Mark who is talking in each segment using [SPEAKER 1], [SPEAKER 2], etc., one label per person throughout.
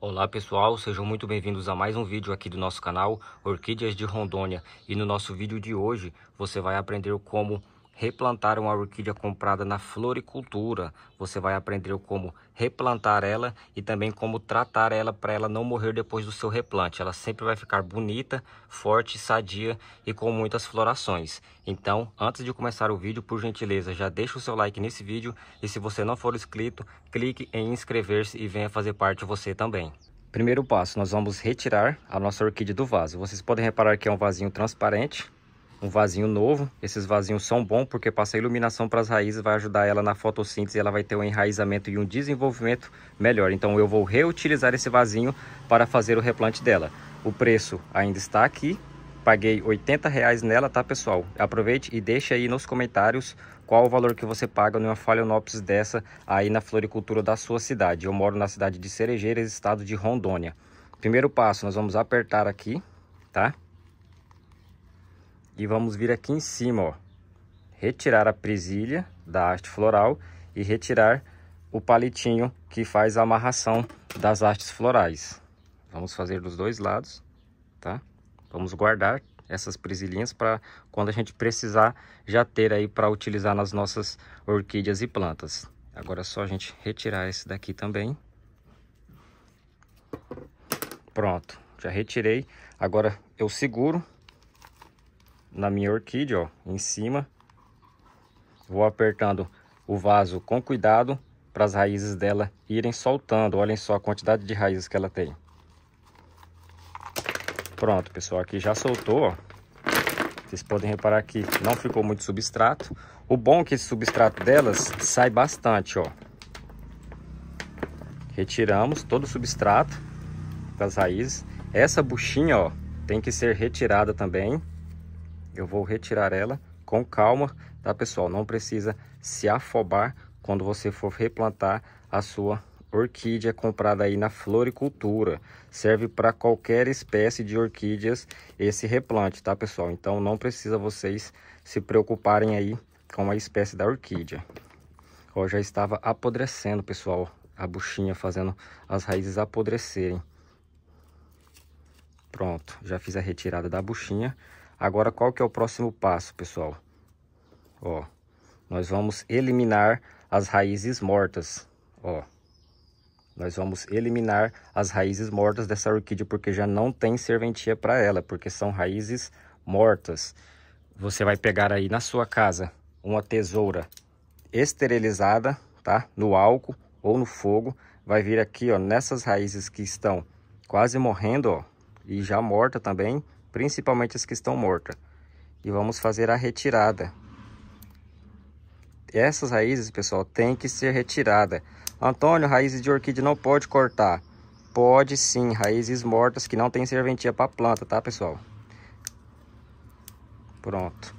[SPEAKER 1] Olá pessoal, sejam muito bem-vindos a mais um vídeo aqui do nosso canal Orquídeas de Rondônia e no nosso vídeo de hoje você vai aprender como replantar uma orquídea comprada na floricultura. Você vai aprender como replantar ela e também como tratar ela para ela não morrer depois do seu replante. Ela sempre vai ficar bonita, forte, sadia e com muitas florações. Então, antes de começar o vídeo, por gentileza, já deixa o seu like nesse vídeo e se você não for inscrito, clique em inscrever-se e venha fazer parte você também. Primeiro passo, nós vamos retirar a nossa orquídea do vaso. Vocês podem reparar que é um vasinho transparente, um vasinho novo. Esses vasinhos são bons porque passa iluminação para as raízes, vai ajudar ela na fotossíntese, ela vai ter um enraizamento e um desenvolvimento melhor. Então eu vou reutilizar esse vasinho para fazer o replante dela. O preço ainda está aqui, paguei 80 reais nela, tá pessoal? Aproveite e deixe aí nos comentários qual o valor que você paga numa Phalaenopsis dessa aí na floricultura da sua cidade. Eu moro na cidade de Cerejeiras, estado de Rondônia. Primeiro passo, nós vamos apertar aqui, Tá? E vamos vir aqui em cima, ó. Retirar a presilha da haste floral e retirar o palitinho que faz a amarração das hastes florais. Vamos fazer dos dois lados, tá? Vamos guardar essas presilhinhas para quando a gente precisar já ter aí para utilizar nas nossas orquídeas e plantas. Agora é só a gente retirar esse daqui também. Pronto, já retirei. Agora eu seguro na minha orquídea, ó, em cima. Vou apertando o vaso com cuidado para as raízes dela irem soltando. Olhem só a quantidade de raízes que ela tem. Pronto, pessoal, aqui já soltou, ó. Vocês podem reparar que não ficou muito substrato. O bom é que esse substrato delas sai bastante, ó. Retiramos todo o substrato das raízes. Essa buchinha, ó, tem que ser retirada também eu vou retirar ela com calma, tá pessoal? Não precisa se afobar quando você for replantar a sua orquídea comprada aí na floricultura. Serve para qualquer espécie de orquídeas esse replante, tá pessoal? Então não precisa vocês se preocuparem aí com a espécie da orquídea. Ó, já estava apodrecendo, pessoal, a buchinha fazendo as raízes apodrecerem. Pronto, já fiz a retirada da buchinha. Agora, qual que é o próximo passo, pessoal? Ó, nós vamos eliminar as raízes mortas, ó. Nós vamos eliminar as raízes mortas dessa orquídea, porque já não tem serventia para ela, porque são raízes mortas. Você vai pegar aí na sua casa uma tesoura esterilizada, tá? No álcool ou no fogo, vai vir aqui, ó, nessas raízes que estão quase morrendo, ó, e já morta também, principalmente as que estão mortas. E vamos fazer a retirada. Essas raízes, pessoal, tem que ser retirada. Antônio, raízes de orquídea não pode cortar. Pode sim, raízes mortas que não tem serventia para planta, tá, pessoal? Pronto.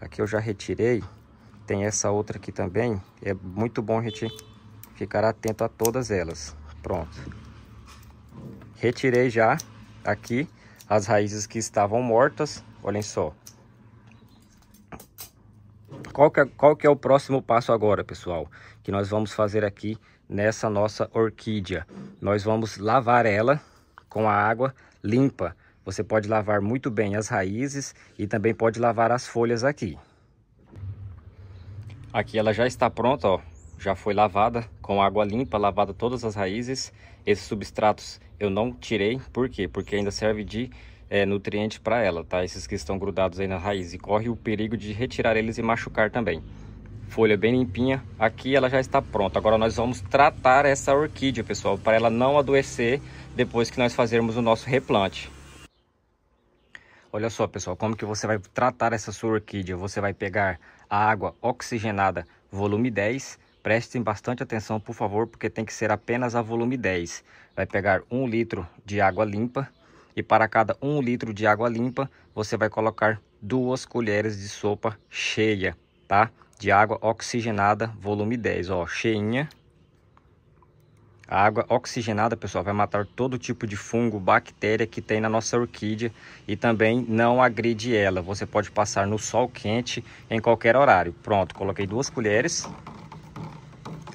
[SPEAKER 1] Aqui eu já retirei. Tem essa outra aqui também. É muito bom a gente ficar atento a todas elas. Pronto. Retirei já aqui as raízes que estavam mortas. Olhem só. Qual que, é, qual que é o próximo passo agora, pessoal? Que nós vamos fazer aqui nessa nossa orquídea. Nós vamos lavar ela com a água limpa. Você pode lavar muito bem as raízes e também pode lavar as folhas aqui. Aqui ela já está pronta, ó. Já foi lavada com água limpa, lavada todas as raízes. Esses substratos eu não tirei, por quê? Porque ainda serve de é, nutriente para ela, tá? Esses que estão grudados aí na raiz e corre o perigo de retirar eles e machucar também. Folha bem limpinha, aqui ela já está pronta. Agora nós vamos tratar essa orquídea, pessoal, para ela não adoecer depois que nós fazermos o nosso replante. Olha só, pessoal, como que você vai tratar essa sua orquídea? Você vai pegar a água oxigenada volume 10 Prestem bastante atenção, por favor, porque tem que ser apenas a volume 10. Vai pegar 1 litro de água limpa e para cada 1 litro de água limpa, você vai colocar duas colheres de sopa cheia, tá? De água oxigenada, volume 10, ó, cheinha. A água oxigenada, pessoal, vai matar todo tipo de fungo, bactéria que tem na nossa orquídea e também não agride ela. Você pode passar no sol quente em qualquer horário. Pronto, coloquei duas colheres.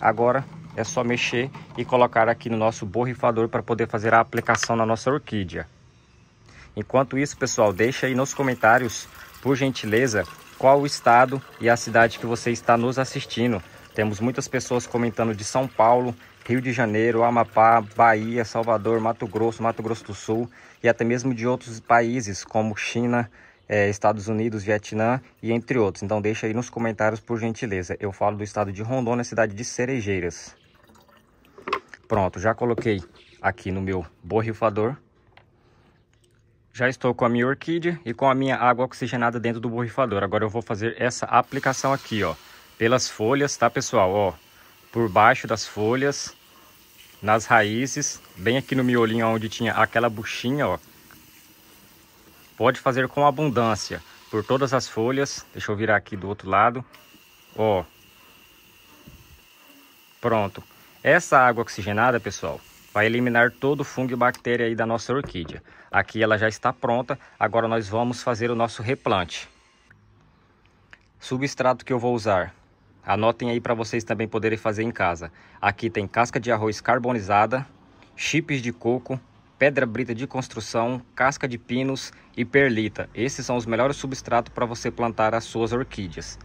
[SPEAKER 1] Agora é só mexer e colocar aqui no nosso borrifador para poder fazer a aplicação na nossa orquídea. Enquanto isso, pessoal, deixa aí nos comentários, por gentileza, qual o estado e a cidade que você está nos assistindo. Temos muitas pessoas comentando de São Paulo, Rio de Janeiro, Amapá, Bahia, Salvador, Mato Grosso, Mato Grosso do Sul e até mesmo de outros países como China, é, Estados Unidos, Vietnã e entre outros. Então deixa aí nos comentários por gentileza. Eu falo do estado de Rondônia, cidade de Cerejeiras. Pronto, já coloquei aqui no meu borrifador. Já estou com a minha orquídea e com a minha água oxigenada dentro do borrifador. Agora eu vou fazer essa aplicação aqui, ó. Pelas folhas, tá, pessoal? Ó, por baixo das folhas, nas raízes, bem aqui no miolinho onde tinha aquela buchinha, ó. Pode fazer com abundância por todas as folhas. Deixa eu virar aqui do outro lado. Ó. Pronto. Essa água oxigenada, pessoal, vai eliminar todo o fungo e bactéria aí da nossa orquídea. Aqui ela já está pronta, agora nós vamos fazer o nosso replante. Substrato que eu vou usar. Anotem aí para vocês também poderem fazer em casa. Aqui tem casca de arroz carbonizada, chips de coco, pedra brita de construção, casca de pinos e perlita. Esses são os melhores substratos para você plantar as suas orquídeas.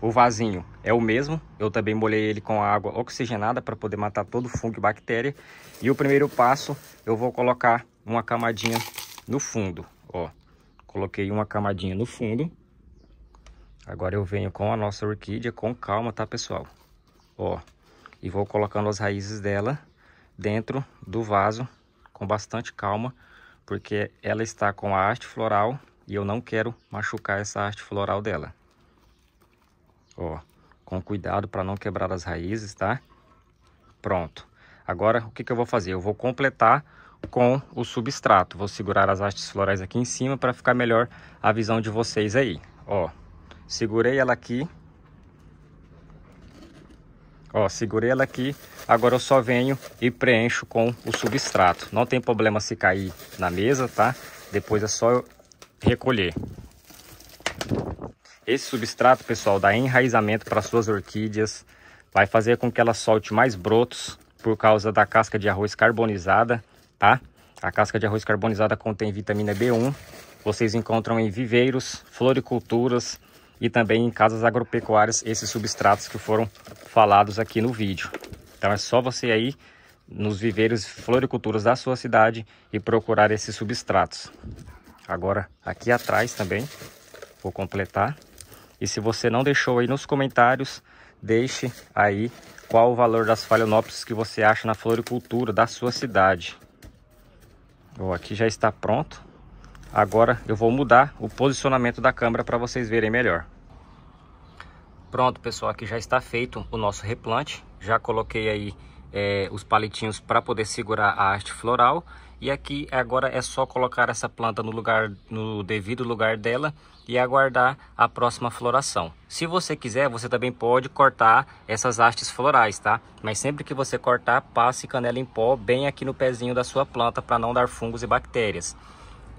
[SPEAKER 1] O vasinho é o mesmo, eu também molhei ele com água oxigenada para poder matar todo fungo e bactéria. E o primeiro passo, eu vou colocar uma camadinha no fundo, ó. Coloquei uma camadinha no fundo. Agora eu venho com a nossa orquídea com calma, tá, pessoal? Ó, e vou colocando as raízes dela dentro do vaso com bastante calma, porque ela está com a haste floral e eu não quero machucar essa haste floral dela. Ó, com cuidado para não quebrar as raízes, tá? Pronto. Agora, o que, que eu vou fazer? Eu vou completar com o substrato. Vou segurar as hastes florais aqui em cima para ficar melhor a visão de vocês aí. Ó, segurei ela aqui, Ó, segurei ela aqui. Agora eu só venho e preencho com o substrato. Não tem problema se cair na mesa, tá? Depois é só recolher. Esse substrato, pessoal, dá enraizamento para suas orquídeas. Vai fazer com que ela solte mais brotos por causa da casca de arroz carbonizada, tá? A casca de arroz carbonizada contém vitamina B1. Vocês encontram em viveiros, floriculturas, e também em casas agropecuárias esses substratos que foram falados aqui no vídeo. Então é só você aí nos viveiros floriculturas da sua cidade e procurar esses substratos. Agora aqui atrás também vou completar. E se você não deixou aí nos comentários, deixe aí qual o valor das phalaenopsis que você acha na floricultura da sua cidade. Bom, aqui já está pronto. Agora eu vou mudar o posicionamento da câmera para vocês verem melhor. Pronto, pessoal, aqui já está feito o nosso replante. Já coloquei aí é, os palitinhos para poder segurar a haste floral. E aqui agora é só colocar essa planta no lugar, no devido lugar dela e aguardar a próxima floração. Se você quiser, você também pode cortar essas hastes florais, tá? Mas sempre que você cortar, passe canela em pó bem aqui no pezinho da sua planta para não dar fungos e bactérias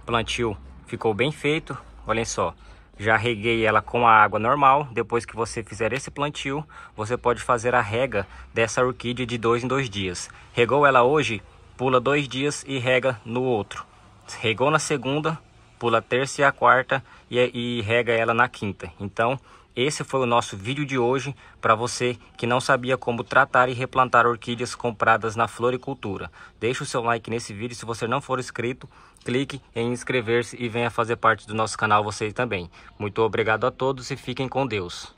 [SPEAKER 1] plantio ficou bem feito. Olhem só, já reguei ela com a água normal. Depois que você fizer esse plantio, você pode fazer a rega dessa orquídea de dois em dois dias. Regou ela hoje, pula dois dias e rega no outro. Regou na segunda, pula a terça e a quarta e, e rega ela na quinta. Então, esse foi o nosso vídeo de hoje para você que não sabia como tratar e replantar orquídeas compradas na floricultura. Deixe o seu like nesse vídeo, se você não for inscrito, clique em inscrever-se e venha fazer parte do nosso canal você também. Muito obrigado a todos e fiquem com Deus.